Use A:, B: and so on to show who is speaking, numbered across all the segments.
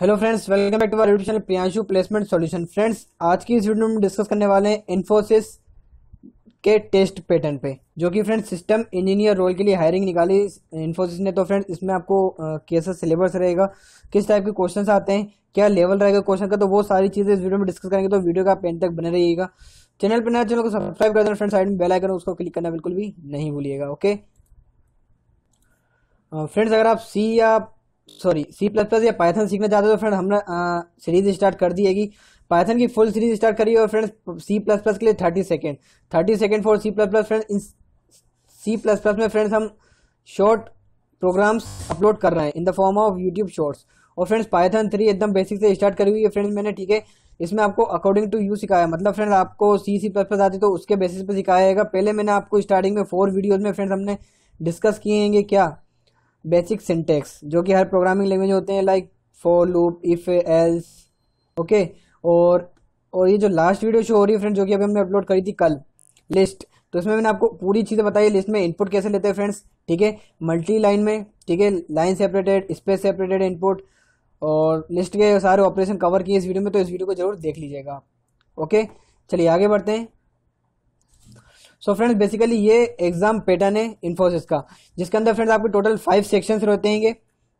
A: hello friends welcome back to our YouTube channel Priyanshu placement solution friends आज की इस video में डिस्कस करने वाले हैं इन्फोसिस के टेस्ट पैटर्न पे जो कि फ्रेंड्स सिस्टम इंजीनियर रोल के लिए हायरिंग निकाली इन्फोसिस ने तो फ्रेंड्स इसमें आपको कैसा सिलेबस रहेगा किस टाइप के क्वेश्चन आते हैं क्या लेवल रहेगा क्वेश्चन का तो वो सारी चीज़ें इस वीडियो में डिस्कस करेंगे तो वीडियो का आप एंड तक बने रहिएगा चैनल पर नया चैनल को सब्सक्राइब कर देना फ्रेंड्स साइड में बेल आइकन उसको क्लिक करना बिल्कुल भी नहीं भूलिएगा ओके फ्रेंड्स अगर आप सी या सॉरी सी प्लस प्लस या पाइथन सीखना चाहते हो तो फ्रेंड हमने सीरीज स्टार्ट कर दी है कि पाइथन की फुल सीरीज स्टार्ट करी और फ्रेंड्स सी प्लस प्लस के लिए thirty second thirty second for C plus plus friend in C plus plus में फ्रेंड्स हम शॉर्ट प्रोग्राम्स अपलोड कर रहे हैं in the form of YouTube shorts और फ्रेंड्स पाइथन थ्री एकदम बेसिक से स्टार्ट करी हुई है फ्रेंड्स मैंने ठीक है इसमें आपको अकॉर्डिंग टू यू सिखाया मतलब फ्रेंड आपको सी सी प्लस प्लस आती तो उसके बेसिस पे सिखाया जाएगा पहले मैंने आपको स्टार्टिंग में फोर वीडियोज में फ्रेंड्स हमने डिस्कस किए हैं क्या बेसिक सिंटेक्स जो कि हर प्रोग्रामिंग लैंग्वेज होते हैं like for loop if else okay और और ये जो लास्ट वीडियो शो हो रही है फ्रेंड जो कि अभी हमने अपलोड करी थी कल लिस्ट तो इसमें मैंने आपको पूरी चीज़ें बताई लिस्ट में इनपुट कैसे लेते हैं फ्रेंड्स ठीक है मल्टी लाइन में ठीक है line separated space separated input और लिस्ट के सारे ऑपरेशन कवर किए इस वीडियो में तो इस वीडियो को जरूर देख लीजिएगा ओके चलिए आगे बढ़ते हैं सो फ्रेंड्स बेसिकली ये एग्जाम पैटर्न है इन्फोसिस का जिसके अंदर फ्रेंड्स आपके टोटल फाइव सेक्शंस रहते हैं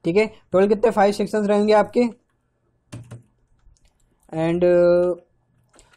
A: ठीक है टोटल कितने फाइव सेक्शंस रहेंगे आपके एंड uh,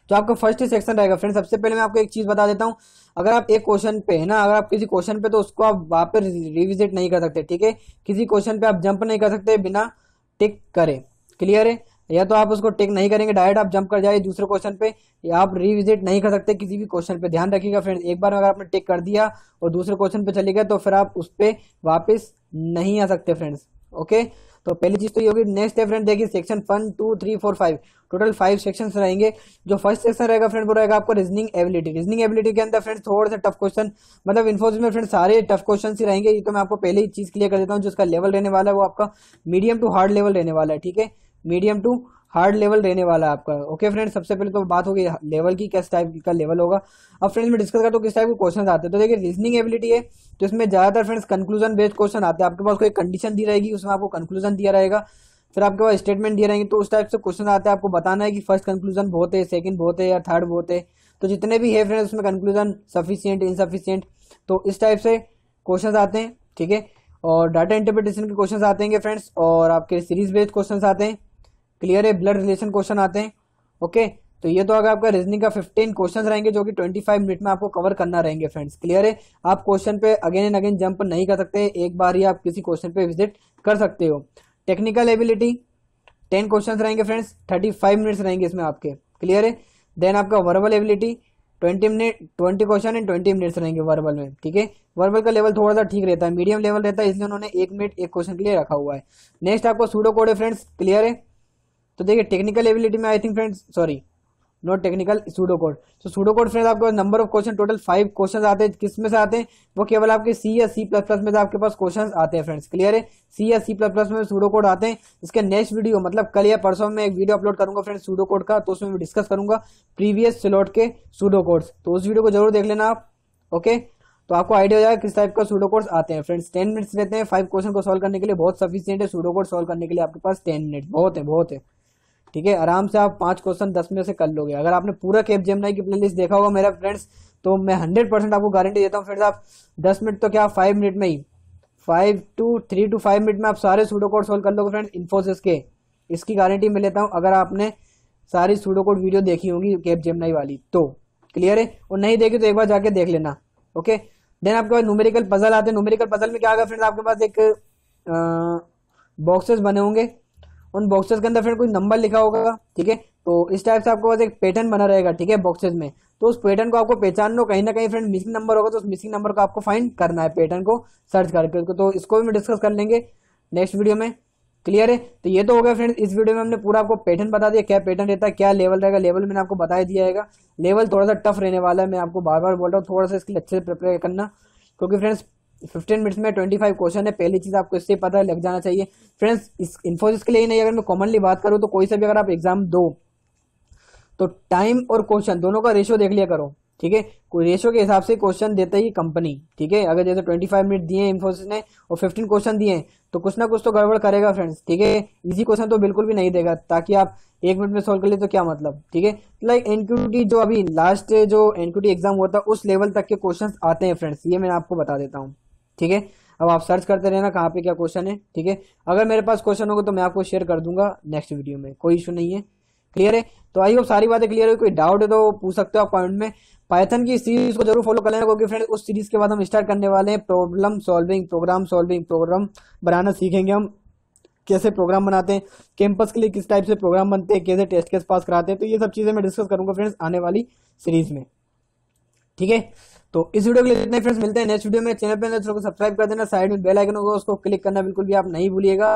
A: तो आपका फर्स्ट सेक्शन रहेगा फ्रेंड सबसे पहले मैं आपको एक चीज़ बता देता हूँ अगर आप एक क्वेश्चन पे है ना अगर आप किसी क्वेश्चन पे तो उसको आप वहां पर रिविजिट नहीं कर सकते ठीक है किसी क्वेश्चन पे आप जंप नहीं कर सकते बिना टिक करें क्लियर है या तो आप उसको टेक नहीं करेंगे डायरेक्ट आप जंप कर जाइए दूसरे क्वेश्चन पे या आप रिविजिट नहीं कर सकते किसी भी क्वेश्चन पे ध्यान रखिएगा फ्रेंड्स एक बार अगर आपने टेक कर दिया और दूसरे क्वेश्चन पे चले गए तो फिर आप उस पर वापिस नहीं आ सकते फ्रेंड्स ओके तो पहली चीज तो ये होगी नेक्स्ट है फ्रेंड देखिए section one two three four five total five section रहेंगे जो फर्स्ट सेक्शन रहेगा फ्रेंड वो रहेगा आपका रीजनिंग एबिलिटी रीजनिंग एबिलिटी के अंदर फ्रेंड थोड़ा सा टफ क्वेश्चन मतलब इन्फोसिस में फ्रेंड सारे टफ क्वेश्चन ही रहेंगे ये तो मैं आपको पहले ही चीज क्लियर कर देता हूँ जिसका लेवल रहने वाला है वो आपका मीडियम टू हार्ड लेवल रहने वाला है ठीक है मीडियम टू हार्ड लेवल रहने वाला है आपका ओके फ्रेंड्स सबसे पहले तो बात होगी लेवल की किस टाइप का लेवल होगा अब फ्रेंड्स मैं डिस्कस करता हूँ किस टाइप के क्वेश्चन आते हैं तो देखिए रीजनिंग एबिलिटी है तो इसमें ज़्यादातर फ्रेंड्स कंक्लूजन बेस्ड क्वेश्चन आते हैं आपके पास कोई कंडीशन दी रहेगी उसमें आपको कंक्लूजन दिया रहेगा फिर आपके पास स्टेटमेंट दिए रहेंगे तो उस टाइप से क्वेश्चन आते हैं आपको बताना है कि फर्स्ट कंक्लूजन बहुत है सेकंड बहुत है या थर्ड बहुत है तो जितने भी है फ्रेंड्स उसमें कंक्लूजन सफिशियंट इनसफिशियंट तो इस टाइप से क्वेश्चन आते हैं ठीक है और डाटा इंटरप्रिटेशन के क्वेश्चन आते हैं फ्रेंड्स और आपके सीरीज बेस्ड क्वेश्चन आते हैं क्लियर है ब्लड रिलेशन क्वेश्चन आते हैं ओके तो ये तो अगर आपका रीजनिंग का 15 क्वेश्चंस रहेंगे जो कि 25 मिनट में आपको कवर करना रहेंगे फ्रेंड्स क्लियर है आप क्वेश्चन पे अगेन एंड अगेन जंप नहीं कर सकते एक बार ही आप किसी क्वेश्चन पे विजिट कर सकते हो टेक्निकल एबिलिटी टेन क्वेश्चन रहेंगे फ्रेंड्स थर्टी फाइव मिनट्स रहेंगे इसमें आपके क्लियर है देन आपका verbal ability twenty minute twenty question and twenty minutes रहेंगे वर्बल में ठीक है वर्बल का लेवल थोड़ा सा ठीक रहता है मीडियम लेवल रहता है इसलिए उन्होंने एक मिनट एक क्वेश्चन के लिए रखा हुआ है नेक्स्ट आपको सूडो कोड है फ्रेंड्स क्लियर है तो देखिए टेक्निकल एबिलिटी में I think friends sorry not technical pseudo code तो सूडो कोड फ्रेंड्स आपके पास number of question total five question आते हैं किस में से आते हैं वो केवल आपके सी या सी प्लस प्लस में आपके पास क्वेश्चन आते हैं फ्रेंड्स क्लियर है सी या सी प्लस प्लस में सूडो कोड आते हैं इसके नेक्स्ट वीडियो मतलब कल या परसों में एक वीडियो अपलोड करूंगा फ्रेंड्स सूडो कोड का तो उसमें मैं डिस्कस करूंगा प्रीवियस स्लॉट के सूडो कोड्स तो उस वीडियो को जरूर देख लेना आप ओके तो आपको आइडिया हो जाएगा किस टाइप का सूडो कोड्स आते हैं फ्रेंड्स टेन मिनट्स रहते हैं फाइव क्वेश्चन को सॉल्व करने के लिए बहुत सफिशियंट है सूडो कोड सॉल्व करने के लिए आपके पास टेन मिनट बहुत है बहुत है ठीक है आराम से आप पांच क्वेश्चन दस में से कर लोगे अगर आपने पूरा केप जेमनाई की प्लेलिस्ट देखा होगा मेरा फ्रेंड्स तो मैं हंड्रेड परसेंट आपको गारंटी देता हूँ फ्रेंड्स आप दस मिनट तो क्या फाइव मिनट में ही five two three two five minute में आप सारे सूडो कोड सोल्व कर लोगे फ्रेंड्स इन्फोसिस के इसकी गारंटी मैं लेता हूँ अगर आपने सारी सूडो कोड वीडियो देखी होगी केप जेमनाई वाली तो क्लियर है और नहीं देखी तो एक बार जाके देख लेना ओके देन आपके पास न्यूमेरिकल पजल आते हैं न्यूमेरिकल पजल में क्या होगा फ्रेंड्स आपके पास एक बॉक्सेस बने होंगे उन बॉक्सेस के अंदर फिर कोई नंबर लिखा होगा ठीक है तो इस टाइप से आपके पास एक पैटर्न बना रहेगा ठीक है बॉक्सेस में तो उस पैटर्न को आपको पहचान लो कहीं ना कहीं फ्रेंड मिसिंग नंबर होगा तो उस मिसिंग नंबर को आपको फाइंड करना है पैटर्न को सर्च करके उसको तो इसको भी डिस्कस कर लेंगे नेक्स्ट वीडियो में क्लियर है तो ये तो हो गया फ्रेंड्स इस वीडियो में हमने पूरा आपको पैटर्न बता दिया क्या पैटर्न रहता है क्या लेवल रहेगा लेवल मैंने आपको बताया दिया है लेवल थोड़ा सा टफ रहने वाला है मैं आपको बार बार बोल रहा हूँ थोड़ा सा इसके लिए अच्छे से प्रिपेयर करना क्योंकि फ्रेंड्स फिफ्टीन मिनट्स में ट्वेंटी फाइव क्वेश्चन है पहली चीज़ आपको इससे पता लग जाना चाहिए फ्रेंड्स इस इन्फोसिस के लिए नहीं अगर मैं कॉमनली बात करूँ तो कोई सा भी अगर आप एग्जाम दो तो टाइम और क्वेश्चन दोनों का रेशो देख लिया करो ठीक है कोई रेशो के हिसाब से क्वेश्चन देता ही कंपनी ठीक है अगर जैसे ट्वेंटी फाइव मिनट दिए इन्फोसिस ने और फिफ्टीन क्वेश्चन दिए तो कुछ ना कुछ तो गड़बड़ करेगा फ्रेंड्स ठीक है इजी क्वेश्चन तो बिल्कुल भी नहीं देगा ताकि आप एक मिनट में सॉल्व कर ले तो क्या मतलब ठीक है लाइक एनक्यूटी जो अभी लास्ट जो एनक्यूटी एग्जाम हुआ था उस लेवल तक के क्वेश्चन आते हैं फ्रेंड्स ये मैं आपको बता देता हूँ ठीक है अब आप सर्च करते रहना कहाँ पे क्या क्वेश्चन है ठीक है अगर मेरे पास क्वेश्चन होगा तो मैं आपको शेयर कर दूंगा नेक्स्ट वीडियो में कोई इशू नहीं है क्लियर है तो आई होप सारी बातें क्लियर है कोई डाउट है तो पूछ सकते हो आप कमेंट में पाइथन की सीरीज को जरूर फॉलो कर लेना क्योंकि फ्रेंड उस सीरीज के बाद हम स्टार्ट करने वाले हैं problem solving program solving program बनाना सीखेंगे हम कैसे प्रोग्राम बनाते हैं कैंपस के लिए किस टाइप से प्रोग्राम बनते हैं कैसे टेस्ट केस पास कराते हैं तो ये सब चीज़ें मैं डिस्कस करूंगा फ्रेंड्स आने वाली सीरीज में ठीक है तो इस वीडियो के लिए इतने फ्रेंड्स मिलते हैं नेक्स्ट वीडियो में तो चैनल पे को सब्सक्राइब कर देना साइड में बेल आइकन होगा उसको क्लिक करना बिल्कुल भी आप नहीं भूलिएगा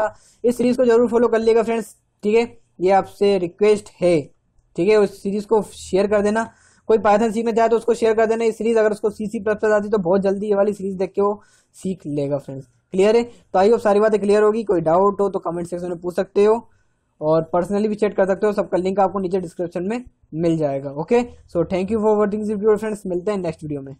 A: इस सीरीज को जरूर फॉलो कर लिएगा फ्रेंड्स ठीक है ये आपसे रिक्वेस्ट है ठीक है उस सीरीज को शेयर कर देना कोई पाइथन सीखना चाहे तो उसको शेयर कर देना ये सीरीज अगर उसको सी सी प्लस प्लस आती तो बहुत जल्दी ये वाली सीरीज देख के वो सीख लेगा फ्रेंड्स क्लियर है तो आई होप सारी बातें क्लियर होगी कोई डाउट हो तो कमेंट सेक्शन में पूछ सकते हो और पर्सनली भी चेट कर सकते हो सबका लिंक आपको नीचे डिस्क्रिप्शन में मिल जाएगा okay so thank you for watching friends मिलते हैं नेक्स्ट वीडियो में